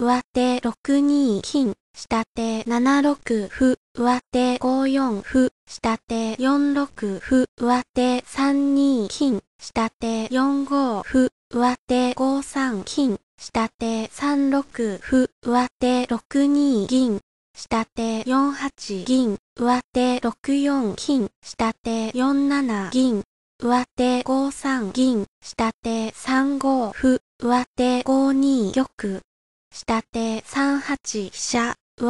上手6二金、下手7六歩、上手5四歩、下手4六歩、上手3二金、下手4五歩、上手5三金、下手3六歩、上手6二銀、下手4八銀、上手6四金、下手4七銀、上手5三銀、下手3五歩、上手5二玉、下手3 8飛車、上手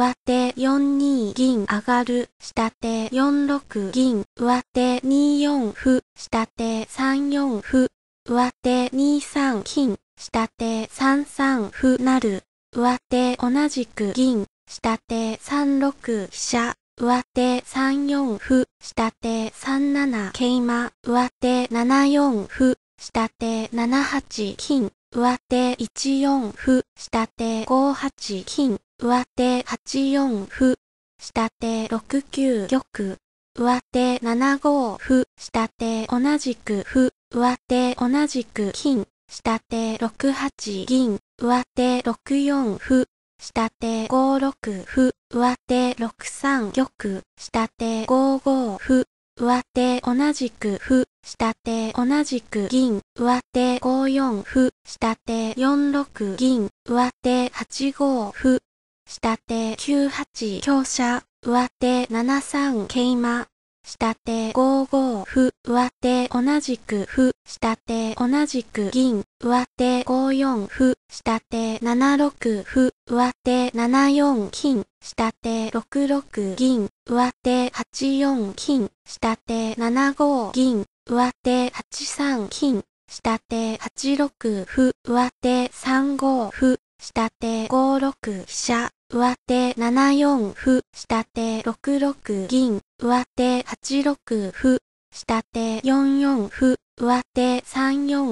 4二銀上がる、下手4六銀、上手2四歩、下手3 4歩、上手2三金、下手3三歩なる、上手同じく銀、下手3六飛車、上手3四歩、下手3七桂馬、上手7四歩、下手7八金、上手1四歩、下手5八金、上手8四歩、下手6九玉、上手7五歩、下手同じく歩、上手同じく金、下手6八銀、上手6四歩、下手5六歩、上手6三玉、下手5五歩、上手同じく歩、下手同じく銀、上手5四歩、下手4六銀、上手8五歩、下手9八強者、上手7三桂馬、下手5五歩、上手同じく歩、下手同じく銀、上手5四歩、下手7六歩、上手7四金、下手6六銀、上手8四金、下手7五銀、上手8三金、下手8六歩、上手3五歩、下手5六飛車、上手7四歩、下手6六銀、上手8六歩、下手4四歩、上手3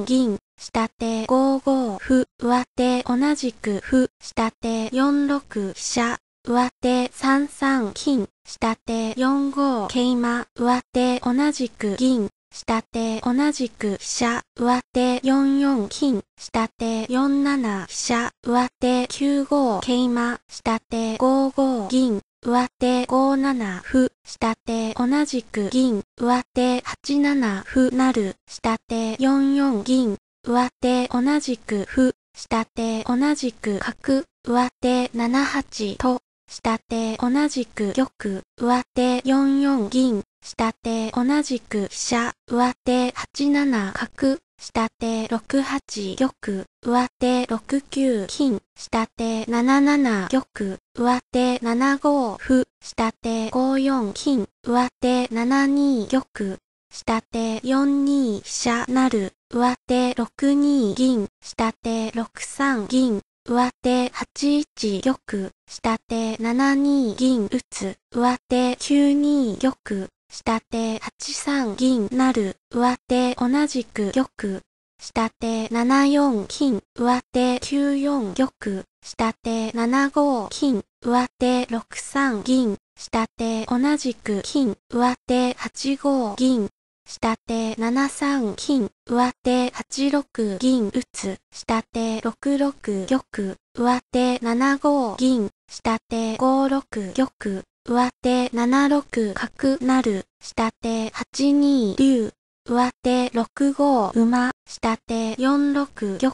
四銀、下手5五歩、上手同じく歩、下手4六飛車、上手3三金、下手4五桂馬、上手同じく銀、下手同じく飛車、上手4四金、下手4七飛車、上手9五桂馬、下手5五銀、上手5七歩、下手同じく銀、上手8七歩なる、下手4四銀、上手同じく歩、下手同じく角、上手7八と、下手同じく玉、上手4四銀、下手同じく飛車、上手8七角、下手6八玉、上手6九金、下手7七玉、上手7五歩、下手5四金、上手7二玉、下手4二飛車なる、上手6二銀、下手6三銀、上手8一玉、下手7二銀打つ、上手9二玉、下手8三銀なる上手同じく玉、下手7四金、上手9四玉、下手7五金、上手6三銀、下手同じく金、上手8五銀、下手7三金、上手8六銀打つ、下手6六玉、上手7五銀、下手5六玉、上手7六角なる、下手8二竜、上手6五馬、下手4六玉、上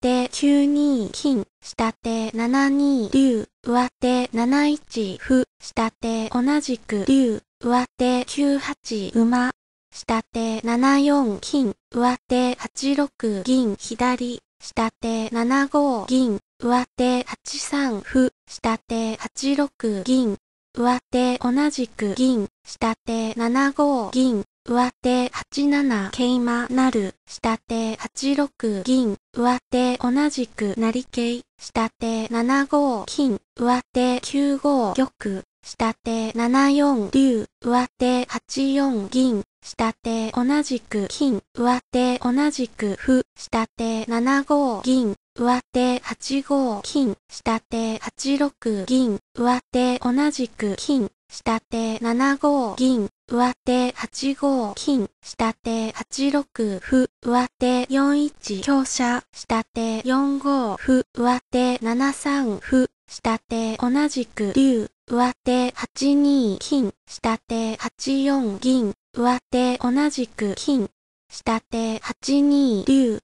手9二金、下手7二竜、上手7一歩、下手同じく竜、上手9八馬、下手7四金、上手8六銀左、下手7五銀、上手8三歩、下手8六銀、上手同じく銀、下手7五銀、上手8七桂馬なる、下手8六銀、上手同じく成桂、下手7五金、上手9五玉、下手7四竜、上手8四銀、下手同じく金、上手同じく歩、下手7五銀、上手8五金、下手8六銀、上手同じく金、下手7五銀、上手8五金、下手8六歩、上手4一強者、下手4五歩、上手7三歩、下手同じく竜、上手8二金、下手8四銀、上手同じく金、下手8二竜、